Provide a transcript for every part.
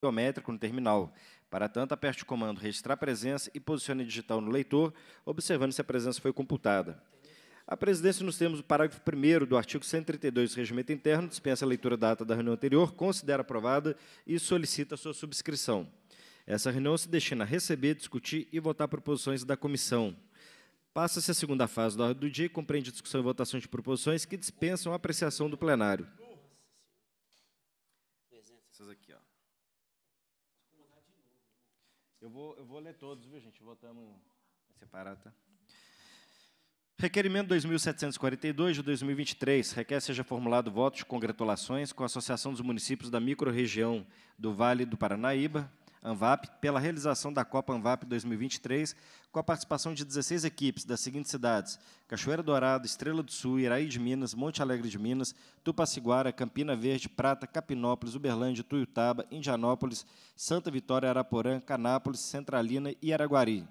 biométrico no terminal. Para tanto, aperte o comando Registrar Presença e posicione digital no leitor, observando se a presença foi computada. A presidência, nos termos do parágrafo 1 do artigo 132 do Regimento Interno, dispensa a leitura da ata da reunião anterior, considera aprovada e solicita sua subscrição. Essa reunião se destina a receber, discutir e votar proposições da comissão. Passa-se a segunda fase da ordem do dia e compreende discussão e votação de proposições que dispensam a apreciação do plenário. Eu vou, eu vou ler todos, viu, gente? Votamos em separado, tá? Requerimento 2742 de 2023 requer seja formulado voto de congratulações com a Associação dos Municípios da Microrregião do Vale do Paranaíba, ANVAP pela realização da Copa ANVAP 2023, com a participação de 16 equipes das seguintes cidades: Cachoeira Dourado, Estrela do Sul, Iraí de Minas, Monte Alegre de Minas, Tupaciguara, Campina Verde, Prata, Capinópolis, Uberlândia, Tuiutaba, Indianópolis, Santa Vitória, Araporã, Canápolis, Centralina e Araguari.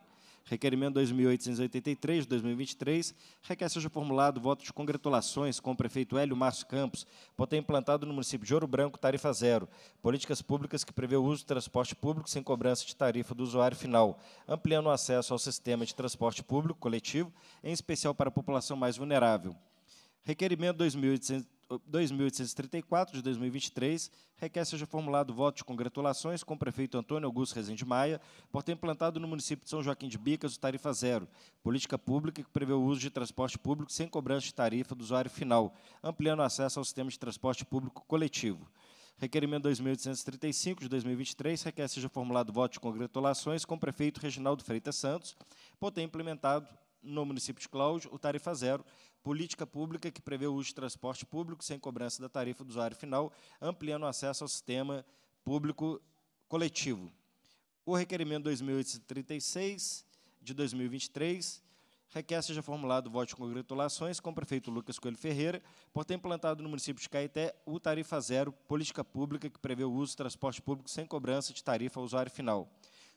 Requerimento 2883, 2023, requer seja formulado voto de congratulações com o prefeito Hélio Márcio Campos por ter implantado no município de Ouro Branco tarifa zero, políticas públicas que prevê o uso do transporte público sem cobrança de tarifa do usuário final, ampliando o acesso ao sistema de transporte público coletivo, em especial para a população mais vulnerável. Requerimento 2883, 2834 de 2023 requer seja formulado voto de congratulações com o prefeito Antônio Augusto Rezende Maia por ter implantado no município de São Joaquim de Bicas o Tarifa Zero, política pública que prevê o uso de transporte público sem cobrança de tarifa do usuário final, ampliando o acesso ao sistema de transporte público coletivo. Requerimento 2835 de 2023 requer seja formulado voto de congratulações com o prefeito Reginaldo Freitas Santos por ter implementado no município de Cláudio o Tarifa Zero, política pública que prevê o uso de transporte público sem cobrança da tarifa do usuário final, ampliando o acesso ao sistema público coletivo. O requerimento 2836 de 2023 requer seja formulado voto de congratulações com o prefeito Lucas Coelho Ferreira por ter implantado no município de Caeté o Tarifa Zero, política pública que prevê o uso de transporte público sem cobrança de tarifa ao usuário final.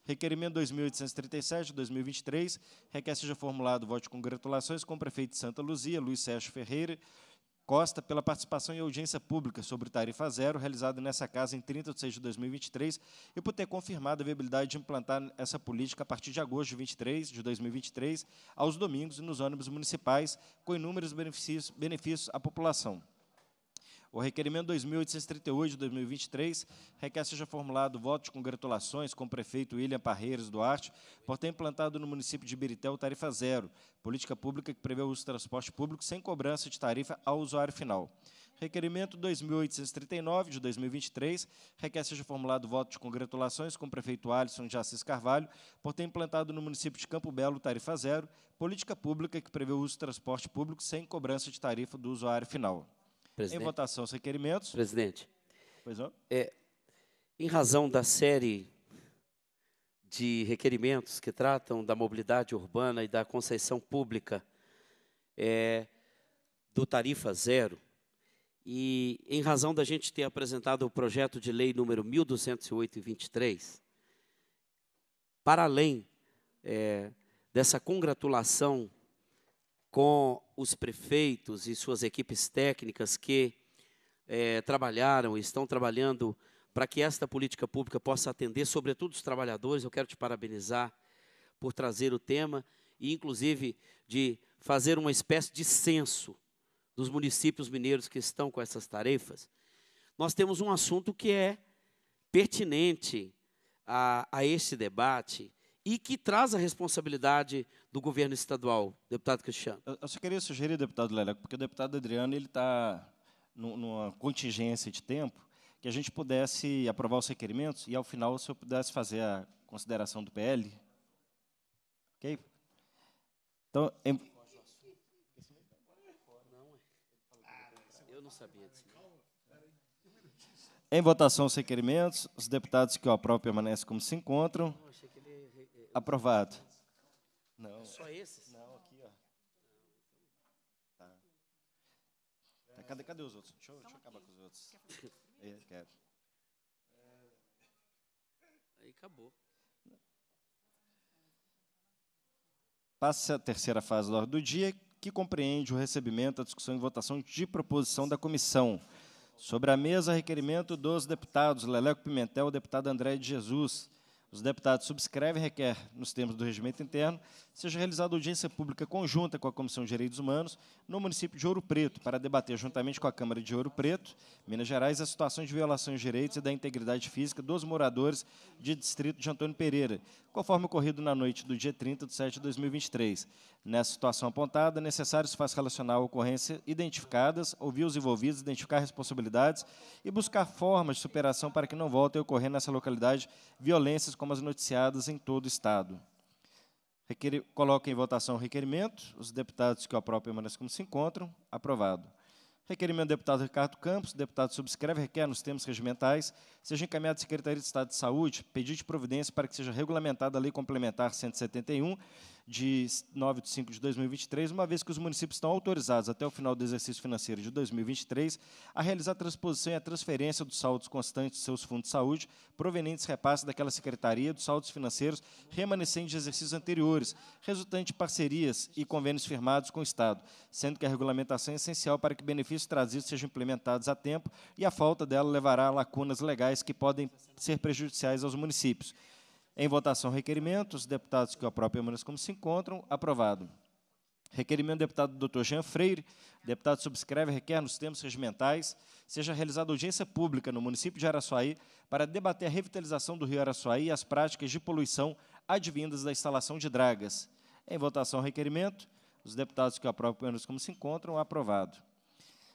Requerimento 2837, 2023, requer seja formulado voto de congratulações com o prefeito de Santa Luzia, Luiz Sérgio Ferreira Costa, pela participação em audiência pública sobre tarifa zero, realizada nessa casa em 30 de 6 de 2023, e por ter confirmado a viabilidade de implantar essa política a partir de agosto de, 23, de 2023, aos domingos e nos ônibus municipais, com inúmeros benefícios, benefícios à população. O requerimento 2838 de 2023 requer seja formulado voto de congratulações com o prefeito William Parreiras Duarte por ter implantado no município de Biritel tarifa zero, política pública que prevê o uso do transporte público sem cobrança de tarifa ao usuário final. Requerimento 2839 de 2023 requer seja formulado voto de congratulações com o prefeito Alisson de Assis Carvalho por ter implantado no município de Campo Belo tarifa zero, política pública que prevê o uso do transporte público sem cobrança de tarifa do usuário final. Presidente. Em votação os requerimentos. Presidente. Pois não? É. é, em razão da série de requerimentos que tratam da mobilidade urbana e da concessão pública é, do Tarifa Zero, e em razão da gente ter apresentado o projeto de lei número 1208-23, para além é, dessa congratulação com os prefeitos e suas equipes técnicas que é, trabalharam e estão trabalhando para que esta política pública possa atender, sobretudo, os trabalhadores. Eu quero te parabenizar por trazer o tema e, inclusive, de fazer uma espécie de censo dos municípios mineiros que estão com essas tarefas. Nós temos um assunto que é pertinente a, a este debate e que traz a responsabilidade do governo estadual, deputado Cristiano. Eu só queria sugerir, deputado Leleco, porque o deputado Adriano ele está numa contingência de tempo, que a gente pudesse aprovar os requerimentos e, ao final, o senhor pudesse fazer a consideração do PL. Ok? Então, em... Eu não sabia disso. Em votação os requerimentos, os deputados que o aprovam permanecem como se encontram. Aprovado. Não. Só esses? Não, aqui, ó. Tá. tá cadê, cadê os outros? Deixa eu, deixa eu acabar com os outros. É, quero. É. Aí acabou. Passa a terceira fase da ordem do dia, que compreende o recebimento, a discussão e votação de proposição da comissão. Sobre a mesa, requerimento dos deputados Leleco Pimentel, e deputado André de Jesus, os deputados subscrevem e requer, nos termos do regimento interno, seja realizada audiência pública conjunta com a Comissão de Direitos Humanos no município de Ouro Preto, para debater, juntamente com a Câmara de Ouro Preto, Minas Gerais, a situação de violação de direitos e da integridade física dos moradores de distrito de Antônio Pereira, conforme ocorrido na noite do dia 30 de 7 de 2023. Nessa situação apontada, é necessário se faz relacionar a ocorrência identificadas, ouvir os envolvidos, identificar responsabilidades e buscar formas de superação para que não voltem a ocorrer nessa localidade violências como as noticiadas em todo o Estado. Coloque Coloca em votação o requerimento. Os deputados que o aprovam permanecem como se encontram. Aprovado. Requerimento do deputado Ricardo Campos, o deputado subscreve, requer nos termos regimentais, seja encaminhado à Secretaria de Estado de Saúde, pedido de providência para que seja regulamentada a Lei Complementar 171 de 9 de 5 de 2023, uma vez que os municípios estão autorizados, até o final do exercício financeiro de 2023, a realizar a transposição e a transferência dos saldos constantes de seus fundos de saúde, provenientes repasse daquela secretaria dos saldos financeiros remanescentes de exercícios anteriores, resultante de parcerias e convênios firmados com o Estado, sendo que a regulamentação é essencial para que benefícios trazidos sejam implementados a tempo e a falta dela levará a lacunas legais que podem ser prejudiciais aos municípios. Em votação, requerimento. Os deputados que aprovam permaneçam como se encontram. Aprovado. Requerimento do deputado Dr. Jean Freire. Deputado subscreve, requer nos termos regimentais, seja realizada audiência pública no município de Araçuaí para debater a revitalização do rio Araçuaí e as práticas de poluição advindas da instalação de dragas. Em votação, requerimento. Os deputados que aprovam permaneçam como se encontram. Aprovado.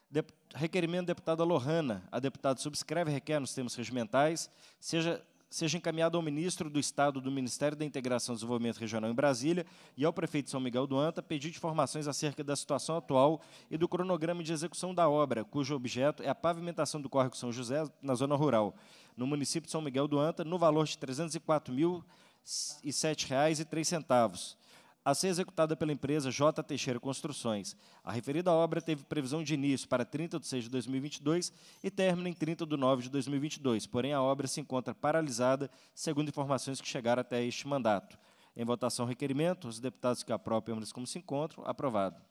Dep requerimento do deputada Lohana. A deputada subscreve, requer nos termos regimentais, seja seja encaminhado ao ministro do Estado do Ministério da Integração e Desenvolvimento Regional em Brasília e ao prefeito de São Miguel do Anta pedir informações acerca da situação atual e do cronograma de execução da obra, cujo objeto é a pavimentação do córrego São José na zona rural, no município de São Miguel do Anta, no valor de R$ 304.007,03 a ser executada pela empresa J. Teixeira Construções. A referida obra teve previsão de início para 30 de 6 de 2022 e término em 30 de 9 de 2022, porém a obra se encontra paralisada, segundo informações que chegaram até este mandato. Em votação, requerimento. Os deputados que apropriam como se encontram. Aprovado.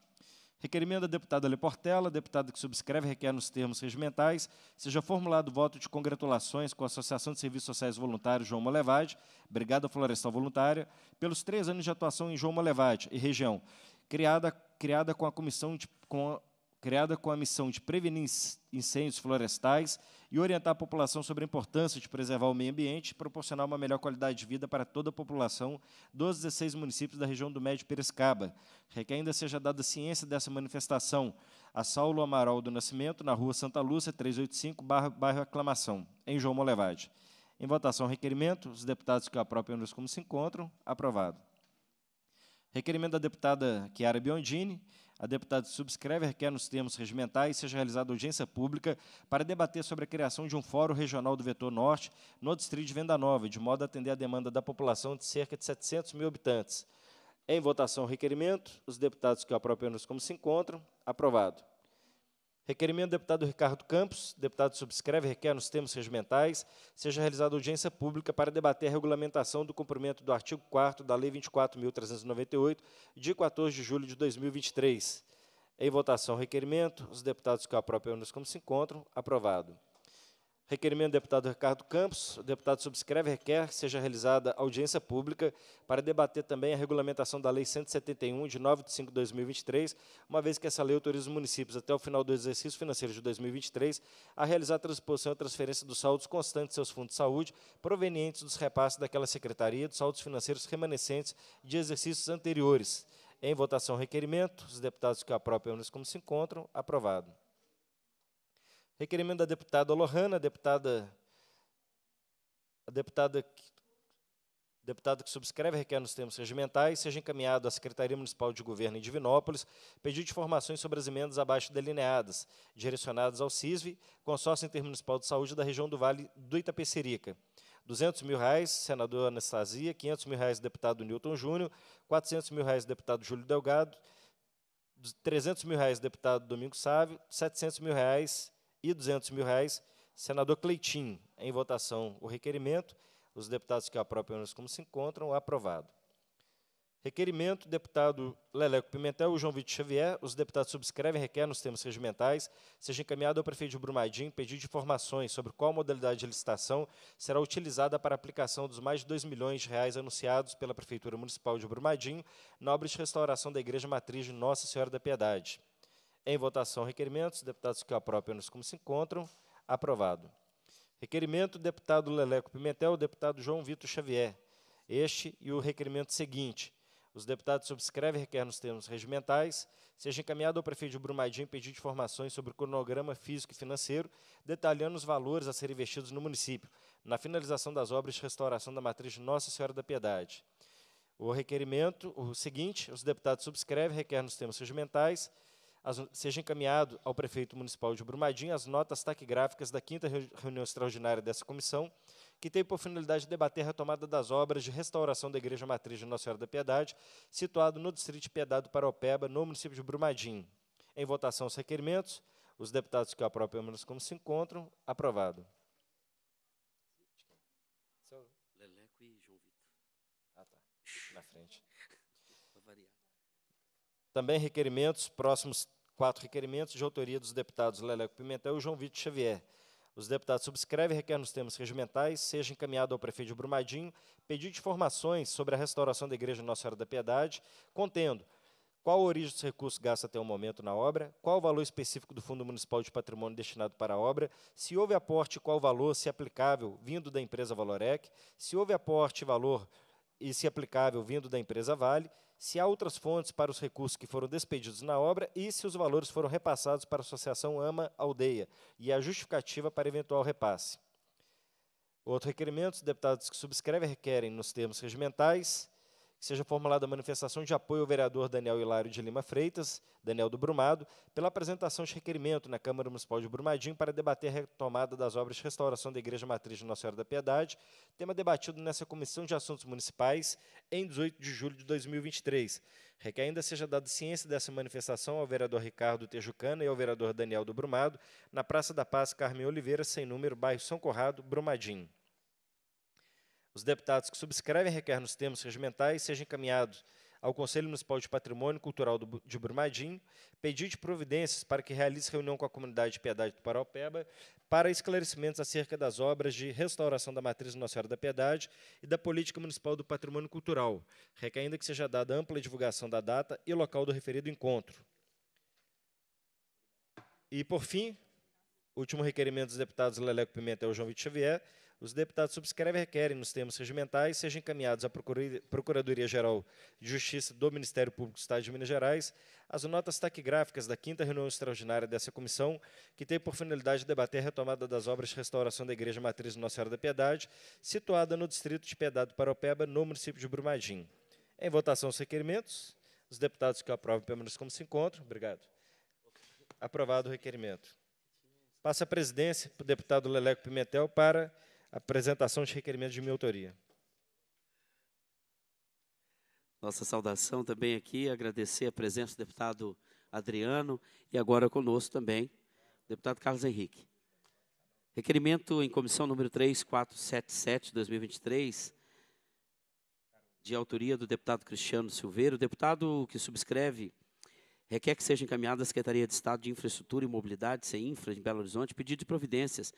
Requerimento da deputada Leportela, deputada que subscreve, requer nos termos regimentais, seja formulado voto de congratulações com a Associação de Serviços Sociais Voluntários João Molevade, Brigada Florestal Voluntária, pelos três anos de atuação em João Molevade e região, criada, criada, com, a comissão de, com, criada com a missão de prevenir incêndios florestais e orientar a população sobre a importância de preservar o meio ambiente e proporcionar uma melhor qualidade de vida para toda a população dos 16 municípios da região do Médio Perescaba. Requer ainda seja dada ciência dessa manifestação a Saulo Amaral do Nascimento, na rua Santa Lúcia, 385, bairro, bairro Aclamação, em João Molevade. Em votação, requerimento. Os deputados que apropriam nos como se encontram. Aprovado. Requerimento da deputada Chiara Biondini, a deputada subscreve requer nos termos regimentais seja realizada audiência pública para debater sobre a criação de um fórum regional do vetor norte no distrito de Venda Nova, de modo a atender a demanda da população de cerca de 700 mil habitantes. Em votação, o requerimento. Os deputados que o apropriam-nos como se encontram. Aprovado. Requerimento do deputado Ricardo Campos, deputado subscreve, requer nos termos regimentais, seja realizada audiência pública para debater a regulamentação do cumprimento do artigo 4 da Lei 24.398, de 14 de julho de 2023. Em votação, requerimento. Os deputados que o nos como se encontram. Aprovado. Requerimento do deputado Ricardo Campos. O deputado subscreve requer que seja realizada audiência pública para debater também a regulamentação da Lei 171, de 9 de 5 de 2023, uma vez que essa lei autoriza os municípios, até o final do exercício financeiro de 2023, a realizar a transposição e transferência dos saldos constantes de seus fundos de saúde, provenientes dos repasses daquela secretaria, dos saldos financeiros remanescentes de exercícios anteriores. Em votação, requerimento. Os deputados que apropriam-nos como se encontram. Aprovado. Requerimento da deputada Lohana, deputada, a deputada deputado que subscreve requer nos termos regimentais, seja encaminhado à Secretaria Municipal de Governo em Divinópolis pedido de informações sobre as emendas abaixo delineadas, direcionadas ao CISV, Consórcio Intermunicipal de Saúde da região do Vale do Itapecerica. 200 mil reais, senador Anastasia, 500 mil reais, deputado Newton Júnior, 400 mil reais, deputado Júlio Delgado, 300 mil reais, deputado Domingos Sávio, 700 mil reais, e 200 mil reais. Senador Cleitinho, em votação o requerimento. Os deputados que apropriam-nos como se encontram, aprovado. Requerimento, deputado Leleco Pimentel e João Vitor Xavier, os deputados subscrevem requer nos termos regimentais, seja encaminhado ao prefeito de Brumadinho pedido de informações sobre qual modalidade de licitação será utilizada para a aplicação dos mais de 2 milhões de reais anunciados pela Prefeitura Municipal de Brumadinho na obra de restauração da Igreja Matriz de Nossa Senhora da Piedade. Em votação, requerimentos. Deputados que apropriam-nos como se encontram. Aprovado. Requerimento do deputado Leleco Pimentel, e deputado João Vitor Xavier. Este e o requerimento seguinte. Os deputados subscrevem e requer nos termos regimentais, seja encaminhado ao prefeito de Brumadinho pedir informações sobre o cronograma físico e financeiro, detalhando os valores a serem investidos no município, na finalização das obras de restauração da matriz de Nossa Senhora da Piedade. O requerimento, o seguinte, os deputados subscrevem, requer nos termos regimentais, as, seja encaminhado ao prefeito municipal de Brumadinho as notas taquigráficas da quinta reunião extraordinária dessa comissão, que tem por finalidade debater a retomada das obras de restauração da Igreja Matriz de Nossa Senhora da Piedade, situado no distrito de Piedade do Paropeba, no município de Brumadinho. Em votação os requerimentos, os deputados que aprovam nos menos como se encontram, aprovado. Leleco e João Vitor. Ah, tá. Na frente. Também requerimentos próximos Quatro requerimentos de autoria dos deputados Leleco Pimentel e João Vitor Xavier. Os deputados subscrevem e requer nos termos regimentais, seja encaminhado ao prefeito de Brumadinho, pedido de informações sobre a restauração da Igreja Nossa Senhora da Piedade, contendo qual a origem dos recursos gastos até o momento na obra, qual o valor específico do Fundo Municipal de Patrimônio destinado para a obra, se houve aporte, qual o valor, se é aplicável, vindo da empresa Valorec, se houve aporte, valor e se é aplicável, vindo da empresa Vale, se há outras fontes para os recursos que foram despedidos na obra e se os valores foram repassados para a Associação AMA Aldeia e a justificativa para eventual repasse. Outro requerimento, os deputados que subscrevem requerem, nos termos regimentais, seja formulada a manifestação de apoio ao vereador Daniel Hilário de Lima Freitas, Daniel do Brumado, pela apresentação de requerimento na Câmara Municipal de Brumadinho para debater a retomada das obras de restauração da Igreja Matriz de Nossa Senhora da Piedade, tema debatido nessa Comissão de Assuntos Municipais em 18 de julho de 2023. Requer ainda seja dada ciência dessa manifestação ao vereador Ricardo Tejucana e ao vereador Daniel do Brumado, na Praça da Paz Carmem Oliveira, sem número, bairro São Corrado, Brumadinho. Os deputados que subscrevem requer nos termos regimentais sejam encaminhados ao Conselho Municipal de Patrimônio Cultural de Brumadinho pedindo de providências para que realize reunião com a comunidade de Piedade do Paraupeba para esclarecimentos acerca das obras de restauração da matriz Nossa Senhora da Piedade e da política municipal do patrimônio cultural, requer ainda que seja dada ampla divulgação da data e local do referido encontro. E, por fim, último requerimento dos deputados Leleco Pimentel e João Vitor Xavier, os deputados subscrevem e requerem, nos termos regimentais, sejam encaminhados à Procuradoria-Geral de Justiça do Ministério Público do Estado de Minas Gerais as notas taquigráficas da quinta reunião extraordinária dessa comissão, que tem por finalidade debater a retomada das obras de restauração da Igreja Matriz Nossa Senhora da Piedade, situada no distrito de Piedade do Paropeba, no município de Brumadinho. Em votação os requerimentos, os deputados que aprovam menos como se encontram. Obrigado. Aprovado o requerimento. Passa a presidência para o deputado Leleco Pimentel para apresentação de requerimento de minha autoria. Nossa saudação também aqui, agradecer a presença do deputado Adriano e agora conosco também o deputado Carlos Henrique. Requerimento em comissão número 3477 2023 de autoria do deputado Cristiano Silveira, o deputado que subscreve requer que seja encaminhada à Secretaria de Estado de Infraestrutura e Mobilidade, sem infra em Belo Horizonte, pedido de providências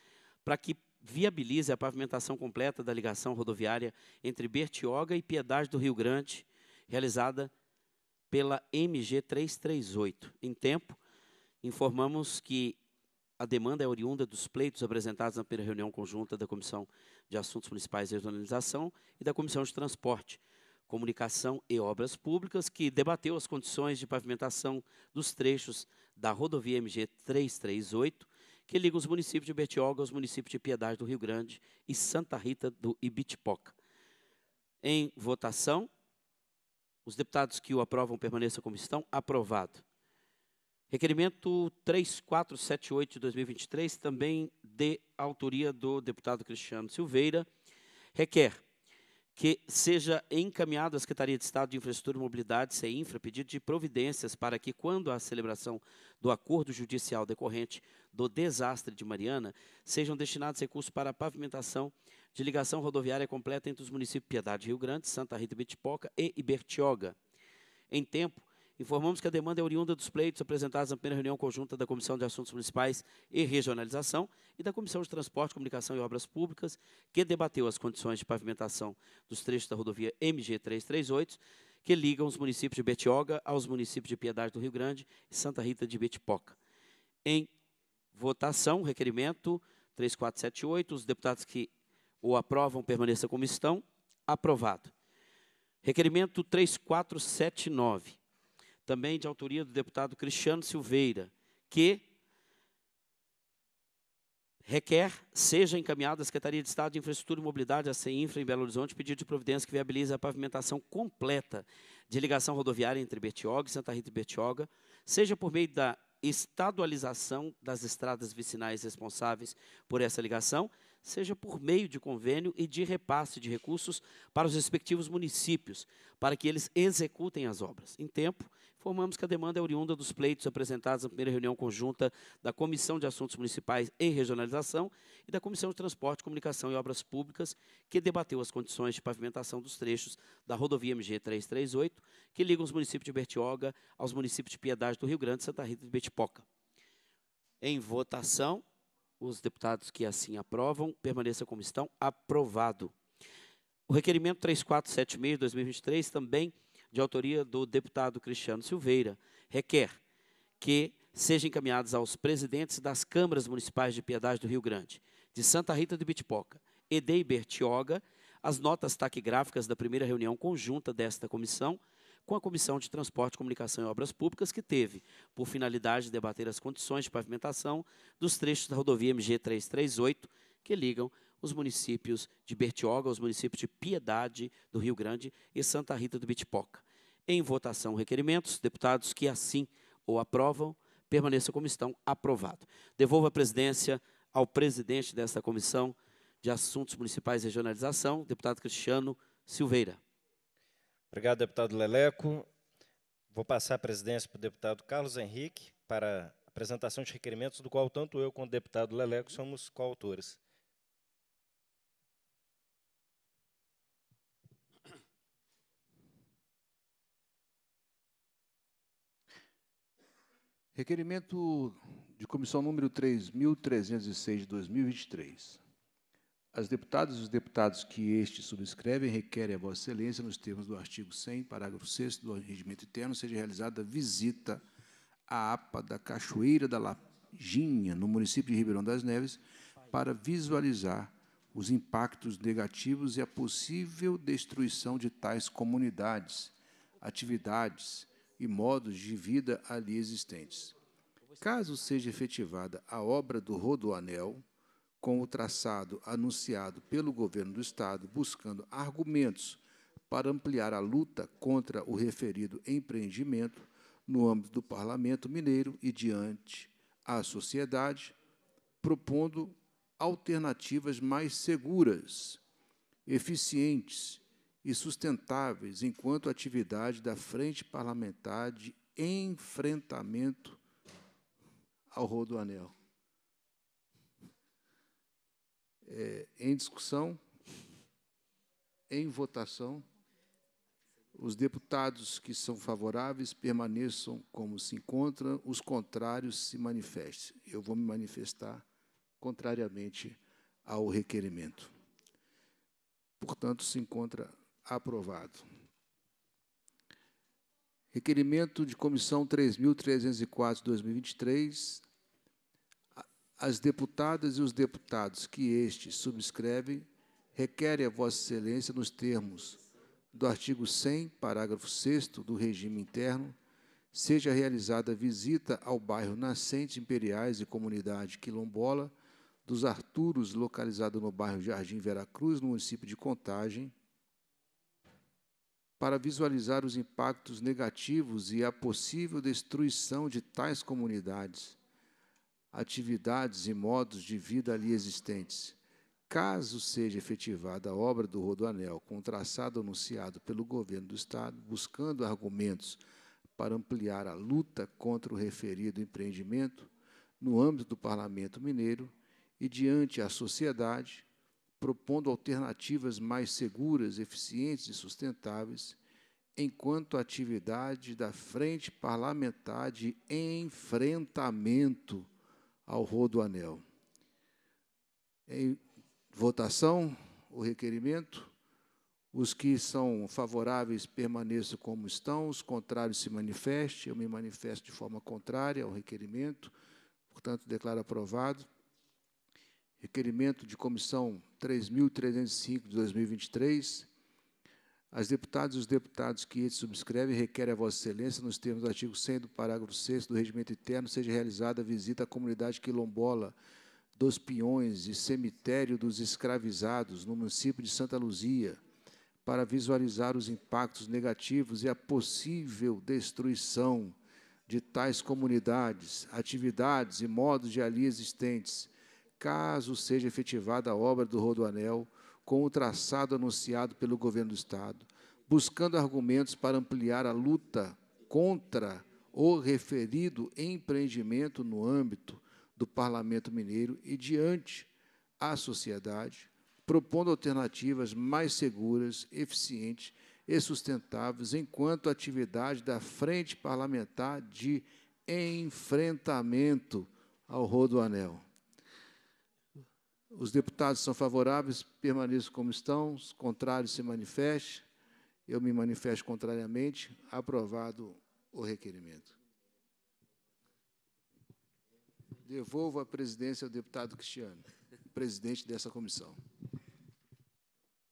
para que viabilize a pavimentação completa da ligação rodoviária entre Bertioga e Piedade do Rio Grande, realizada pela MG 338. Em tempo, informamos que a demanda é oriunda dos pleitos apresentados na primeira reunião conjunta da Comissão de Assuntos Municipais e Regionalização e da Comissão de Transporte, Comunicação e Obras Públicas, que debateu as condições de pavimentação dos trechos da rodovia MG 338 que liga os municípios de Bertioga aos municípios de Piedade do Rio Grande e Santa Rita do Ibitipoca. Em votação, os deputados que o aprovam permaneçam como estão. Aprovado. Requerimento 3478 de 2023, também de autoria do deputado Cristiano Silveira, requer que seja encaminhado à Secretaria de Estado de Infraestrutura e Mobilidade, CEINFRA, pedido de providências para que, quando a celebração do acordo judicial decorrente do desastre de Mariana, sejam destinados recursos para a pavimentação de ligação rodoviária completa entre os municípios Piedade Rio Grande, Santa Rita Bitipoca e Ibertioga, em tempo Informamos que a demanda é oriunda dos pleitos apresentados na primeira reunião conjunta da Comissão de Assuntos Municipais e Regionalização e da Comissão de Transporte, Comunicação e Obras Públicas, que debateu as condições de pavimentação dos trechos da rodovia MG 338, que ligam os municípios de Betioga aos municípios de Piedade do Rio Grande e Santa Rita de Betipoca. Em votação, requerimento 3478, os deputados que o aprovam permaneçam como estão. Aprovado. Requerimento 3479 também de autoria do deputado Cristiano Silveira, que requer seja encaminhado à Secretaria de Estado de Infraestrutura e Mobilidade, a CEINFRA, em Belo Horizonte, pedido de providência que viabilize a pavimentação completa de ligação rodoviária entre Bertioga e Santa Rita e Bertioga, seja por meio da estadualização das estradas vicinais responsáveis por essa ligação, seja por meio de convênio e de repasse de recursos para os respectivos municípios, para que eles executem as obras. Em tempo, informamos que a demanda é oriunda dos pleitos apresentados na primeira reunião conjunta da Comissão de Assuntos Municipais e Regionalização e da Comissão de Transporte, Comunicação e Obras Públicas, que debateu as condições de pavimentação dos trechos da rodovia MG 338, que liga os municípios de Bertioga aos municípios de Piedade do Rio Grande, Santa Rita e Betipoca. Em votação, os deputados que assim aprovam, permaneça como estão. Aprovado. O requerimento 3476 de 2023, também de autoria do deputado Cristiano Silveira, requer que sejam encaminhados aos presidentes das câmaras municipais de Piedade do Rio Grande, de Santa Rita de Bitipoca, Edei Bertioga, as notas taquigráficas da primeira reunião conjunta desta comissão com a Comissão de Transporte, Comunicação e Obras Públicas, que teve por finalidade debater as condições de pavimentação dos trechos da rodovia MG 338, que ligam os municípios de Bertioga, os municípios de Piedade, do Rio Grande, e Santa Rita do Bitipoca. Em votação, requerimentos, deputados que assim ou aprovam, permaneça como estão, aprovado. Devolvo a presidência ao presidente desta Comissão de Assuntos Municipais e Regionalização, deputado Cristiano Silveira. Obrigado, deputado Leleco. Vou passar a presidência para o deputado Carlos Henrique para a apresentação de requerimentos, do qual tanto eu quanto o deputado Leleco somos coautores. Requerimento de comissão número 3.306 de 2023. As deputadas e os deputados que este subscrevem requerem a Vossa Excelência, nos termos do artigo 100, parágrafo 6 do regimento interno, seja realizada visita à APA da Cachoeira da Lajinha, no município de Ribeirão das Neves, para visualizar os impactos negativos e a possível destruição de tais comunidades, atividades e modos de vida ali existentes. Caso seja efetivada a obra do Rodoanel, com o traçado anunciado pelo governo do Estado, buscando argumentos para ampliar a luta contra o referido empreendimento no âmbito do Parlamento Mineiro e diante à sociedade, propondo alternativas mais seguras, eficientes e sustentáveis enquanto atividade da Frente Parlamentar de Enfrentamento ao Rodoanel. é, em discussão, em votação. Os deputados que são favoráveis permaneçam como se encontram, os contrários se manifestem. Eu vou me manifestar contrariamente ao requerimento. Portanto, se encontra aprovado. Requerimento de comissão 3.304 2023, as deputadas e os deputados que este subscrevem requerem a Vossa Excelência nos termos do artigo 100, parágrafo 6 do regime interno, seja realizada visita ao bairro Nascentes Imperiais e Comunidade Quilombola dos Arturos, localizado no bairro Jardim Veracruz, no município de Contagem, para visualizar os impactos negativos e a possível destruição de tais comunidades, atividades e modos de vida ali existentes. Caso seja efetivada a obra do Rodoanel com o traçado anunciado pelo governo do Estado, buscando argumentos para ampliar a luta contra o referido empreendimento no âmbito do Parlamento Mineiro e diante à sociedade, propondo alternativas mais seguras, eficientes e sustentáveis, enquanto atividade da Frente Parlamentar de Enfrentamento ao rodo anel. Em votação, o requerimento. Os que são favoráveis permaneçam como estão, os contrários se manifestem. Eu me manifesto de forma contrária ao requerimento, portanto, declaro aprovado. Requerimento de comissão 3.305 de 2023, as deputadas e os deputados que este subscrevem requerem a Vossa Excelência, nos termos do artigo 100 do parágrafo 6 do Regimento Interno, seja realizada a visita à comunidade quilombola dos Piões e Cemitério dos Escravizados, no município de Santa Luzia, para visualizar os impactos negativos e a possível destruição de tais comunidades, atividades e modos de ali existentes, caso seja efetivada a obra do Rodoanel, com o traçado anunciado pelo governo do Estado, buscando argumentos para ampliar a luta contra o referido empreendimento no âmbito do Parlamento Mineiro e diante à sociedade, propondo alternativas mais seguras, eficientes e sustentáveis enquanto atividade da Frente Parlamentar de Enfrentamento ao Rodoanel. Os deputados são favoráveis, permaneçam como estão. Os contrários se manifestem. Eu me manifesto contrariamente. Aprovado o requerimento. Devolvo a presidência ao deputado Cristiano, presidente dessa comissão.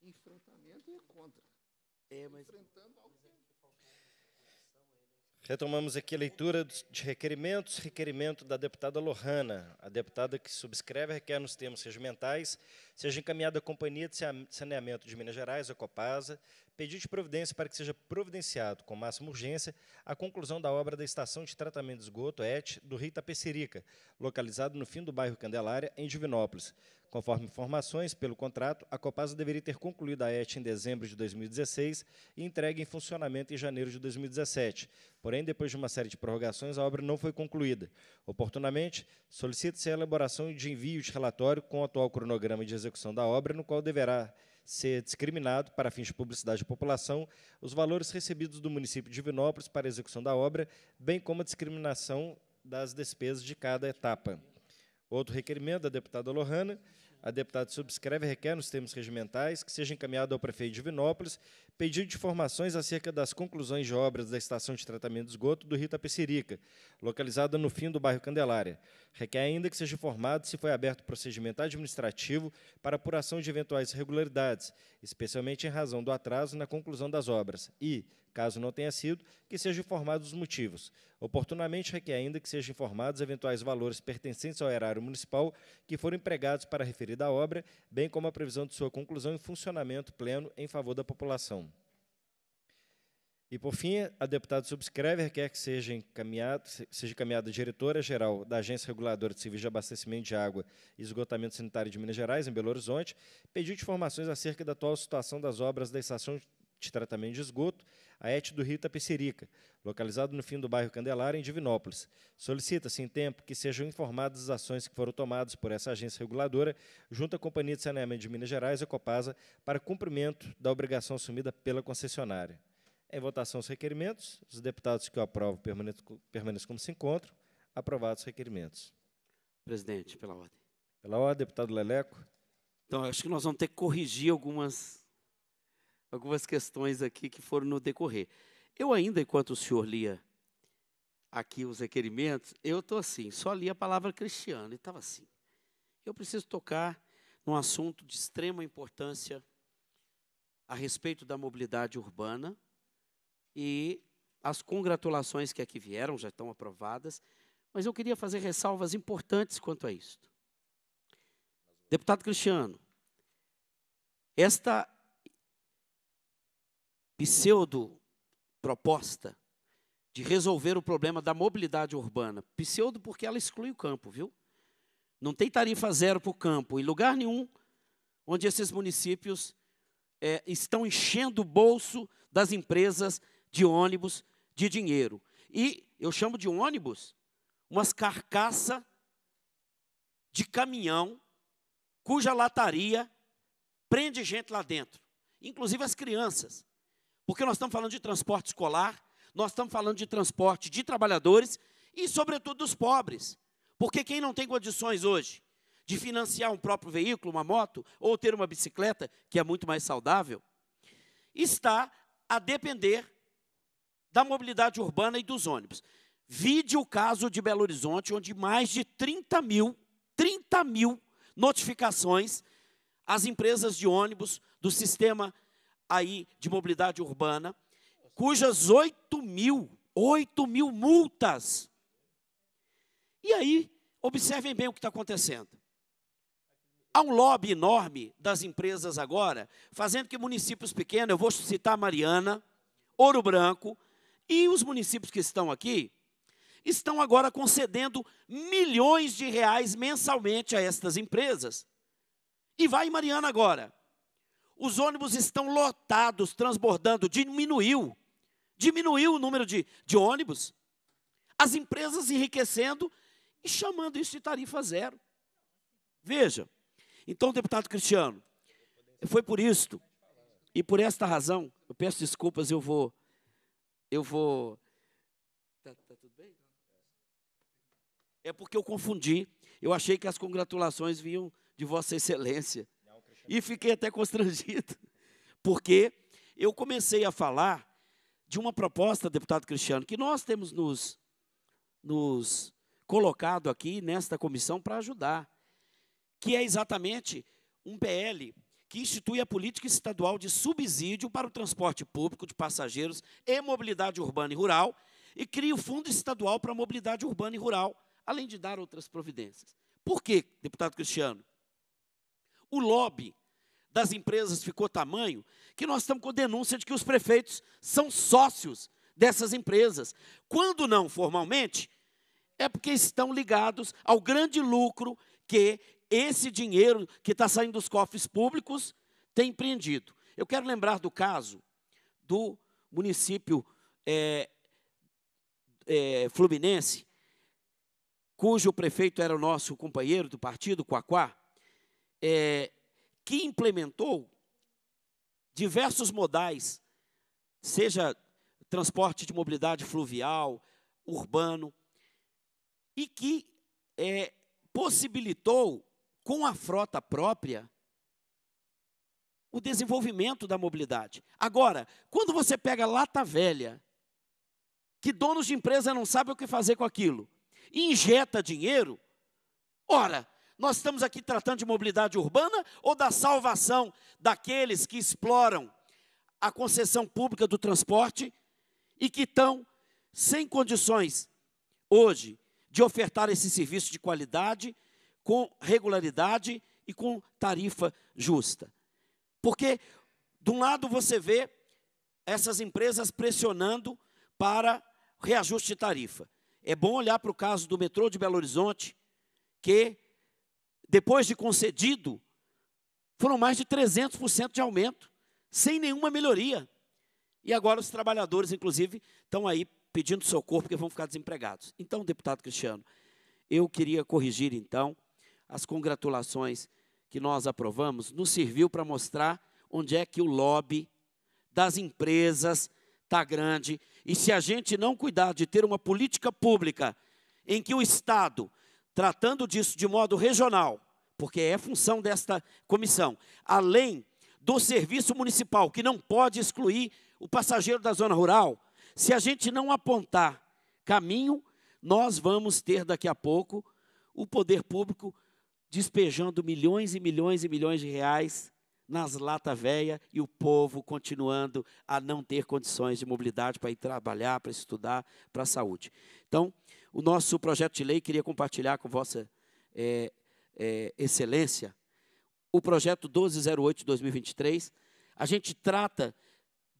Enfrentamento e é contra. É, mas... Enfrentando Retomamos aqui a leitura de requerimentos, requerimento da deputada Lohana, a deputada que subscreve requer nos termos regimentais, seja encaminhada à Companhia de Saneamento de Minas Gerais, a Copasa, pedido de providência para que seja providenciado, com máxima urgência, a conclusão da obra da Estação de Tratamento de Esgoto, ET, do Rio Itapecerica, localizado no fim do bairro Candelária, em Divinópolis, Conforme informações pelo contrato, a Copasa deveria ter concluído a ET em dezembro de 2016 e entregue em funcionamento em janeiro de 2017. Porém, depois de uma série de prorrogações, a obra não foi concluída. Oportunamente, solicita-se a elaboração de envio de relatório com o atual cronograma de execução da obra, no qual deverá ser discriminado, para fins de publicidade à população, os valores recebidos do município de Vinópolis para a execução da obra, bem como a discriminação das despesas de cada etapa. Outro requerimento da deputada Lohana. A deputada subscreve e requer, nos termos regimentais, que seja encaminhado ao prefeito de Vinópolis pedido de informações acerca das conclusões de obras da estação de tratamento de esgoto do Rio Tapecerica, localizada no fim do bairro Candelária. Requer ainda que seja informado se foi aberto procedimento administrativo para apuração de eventuais irregularidades, especialmente em razão do atraso na conclusão das obras, e, caso não tenha sido, que seja informado os motivos. Oportunamente requer ainda que sejam informados eventuais valores pertencentes ao erário municipal que foram empregados para a referida obra, bem como a previsão de sua conclusão e funcionamento pleno em favor da população. E, por fim, a deputada subscreve requer que seja encaminhada, seja a diretora-geral da Agência Reguladora de Serviços de Abastecimento de Água e Esgotamento Sanitário de Minas Gerais, em Belo Horizonte, pedido informações acerca da atual situação das obras da estação de tratamento de esgoto, a ET do Rio Tapecerica, localizado no fim do bairro Candelária, em Divinópolis. Solicita-se em tempo que sejam informadas as ações que foram tomadas por essa agência reguladora, junto à Companhia de Saneamento de Minas Gerais, a Copasa, para cumprimento da obrigação assumida pela concessionária. Em votação os requerimentos, os deputados que o aprovam permaneçam como se encontram. Aprovados os requerimentos. Presidente, pela ordem. Pela ordem, deputado Leleco. Então, acho que nós vamos ter que corrigir algumas algumas questões aqui que foram no decorrer. Eu ainda, enquanto o senhor lia aqui os requerimentos, eu estou assim, só li a palavra Cristiano e estava assim. Eu preciso tocar num assunto de extrema importância a respeito da mobilidade urbana e as congratulações que aqui vieram já estão aprovadas, mas eu queria fazer ressalvas importantes quanto a isto. Deputado Cristiano, esta pseudo-proposta de resolver o problema da mobilidade urbana. Pseudo porque ela exclui o campo, viu? Não tem tarifa zero para o campo, em lugar nenhum onde esses municípios é, estão enchendo o bolso das empresas de ônibus de dinheiro. E eu chamo de ônibus umas carcaça de caminhão cuja lataria prende gente lá dentro, inclusive as crianças. Porque nós estamos falando de transporte escolar, nós estamos falando de transporte de trabalhadores e, sobretudo, dos pobres. Porque quem não tem condições hoje de financiar um próprio veículo, uma moto, ou ter uma bicicleta, que é muito mais saudável, está a depender da mobilidade urbana e dos ônibus. Vide o caso de Belo Horizonte, onde mais de 30 mil, 30 mil notificações às empresas de ônibus do sistema aí de mobilidade urbana, cujas 8 mil, 8 mil multas. E aí, observem bem o que está acontecendo. Há um lobby enorme das empresas agora, fazendo que municípios pequenos, eu vou citar Mariana, Ouro Branco, e os municípios que estão aqui, estão agora concedendo milhões de reais mensalmente a estas empresas. E vai Mariana agora. Os ônibus estão lotados, transbordando, diminuiu. Diminuiu o número de, de ônibus. As empresas enriquecendo e chamando isso de tarifa zero. Veja. Então, deputado Cristiano, foi por isto e por esta razão, eu peço desculpas, eu vou. Eu vou. Está tá tudo bem? É porque eu confundi. Eu achei que as congratulações vinham de Vossa Excelência e fiquei até constrangido, porque eu comecei a falar de uma proposta, deputado Cristiano, que nós temos nos, nos colocado aqui nesta comissão para ajudar, que é exatamente um PL que institui a política estadual de subsídio para o transporte público de passageiros e mobilidade urbana e rural e cria o Fundo Estadual para a Mobilidade Urbana e Rural, além de dar outras providências. Por quê, deputado Cristiano? O lobby das empresas ficou tamanho que nós estamos com denúncia de que os prefeitos são sócios dessas empresas. Quando não formalmente, é porque estão ligados ao grande lucro que esse dinheiro que está saindo dos cofres públicos tem empreendido. Eu quero lembrar do caso do município é, é, fluminense, cujo prefeito era o nosso companheiro do partido, Quaquá, é, que implementou diversos modais, seja transporte de mobilidade fluvial, urbano, e que é, possibilitou, com a frota própria, o desenvolvimento da mobilidade. Agora, quando você pega lata velha, que donos de empresa não sabem o que fazer com aquilo, e injeta dinheiro, ora, nós estamos aqui tratando de mobilidade urbana ou da salvação daqueles que exploram a concessão pública do transporte e que estão sem condições hoje de ofertar esse serviço de qualidade, com regularidade e com tarifa justa. Porque, de um lado, você vê essas empresas pressionando para reajuste de tarifa. É bom olhar para o caso do metrô de Belo Horizonte, que depois de concedido, foram mais de 300% de aumento, sem nenhuma melhoria. E agora os trabalhadores, inclusive, estão aí pedindo socorro porque vão ficar desempregados. Então, deputado Cristiano, eu queria corrigir então as congratulações que nós aprovamos, nos serviu para mostrar onde é que o lobby das empresas está grande. E se a gente não cuidar de ter uma política pública em que o Estado tratando disso de modo regional, porque é função desta comissão, além do serviço municipal, que não pode excluir o passageiro da zona rural, se a gente não apontar caminho, nós vamos ter daqui a pouco o poder público despejando milhões e milhões e milhões de reais nas lata velha e o povo continuando a não ter condições de mobilidade para ir trabalhar, para estudar, para a saúde. Então, o nosso projeto de lei, queria compartilhar com Vossa é, é, Excelência, o projeto 1208 de 2023, a gente trata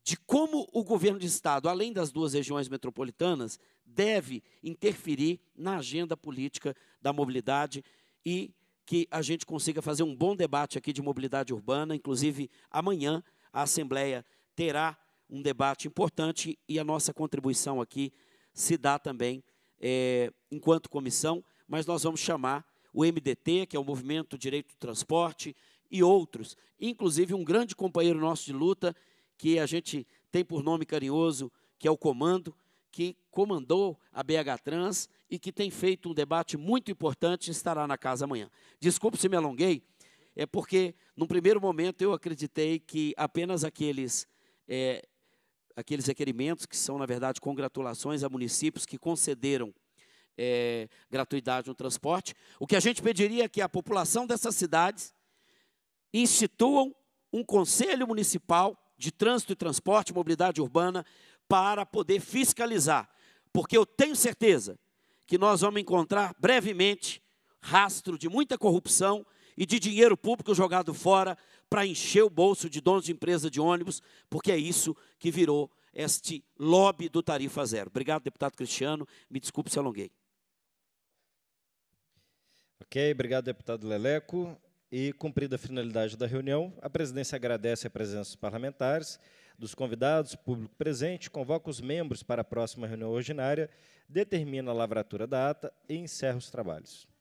de como o governo de Estado, além das duas regiões metropolitanas, deve interferir na agenda política da mobilidade e que a gente consiga fazer um bom debate aqui de mobilidade urbana. Inclusive, amanhã a Assembleia terá um debate importante e a nossa contribuição aqui se dá também é, enquanto comissão, mas nós vamos chamar o MDT, que é o Movimento Direito do Transporte, e outros, inclusive um grande companheiro nosso de luta, que a gente tem por nome carinhoso, que é o Comando, que comandou a BH Trans e que tem feito um debate muito importante, estará na casa amanhã. Desculpe se me alonguei, é porque, num primeiro momento, eu acreditei que apenas aqueles, é, aqueles requerimentos, que são, na verdade, congratulações a municípios que concederam é, gratuidade no transporte, o que a gente pediria é que a população dessas cidades instituam um conselho municipal de trânsito e transporte, mobilidade urbana, para poder fiscalizar, porque eu tenho certeza que nós vamos encontrar brevemente rastro de muita corrupção e de dinheiro público jogado fora para encher o bolso de donos de empresa de ônibus, porque é isso que virou este lobby do tarifa zero. Obrigado, deputado Cristiano. Me desculpe se alonguei. Ok, obrigado, deputado Leleco. E cumprida a finalidade da reunião, a presidência agradece a presença dos parlamentares dos convidados, público presente, convoca os membros para a próxima reunião ordinária, determina a lavratura da ata e encerra os trabalhos.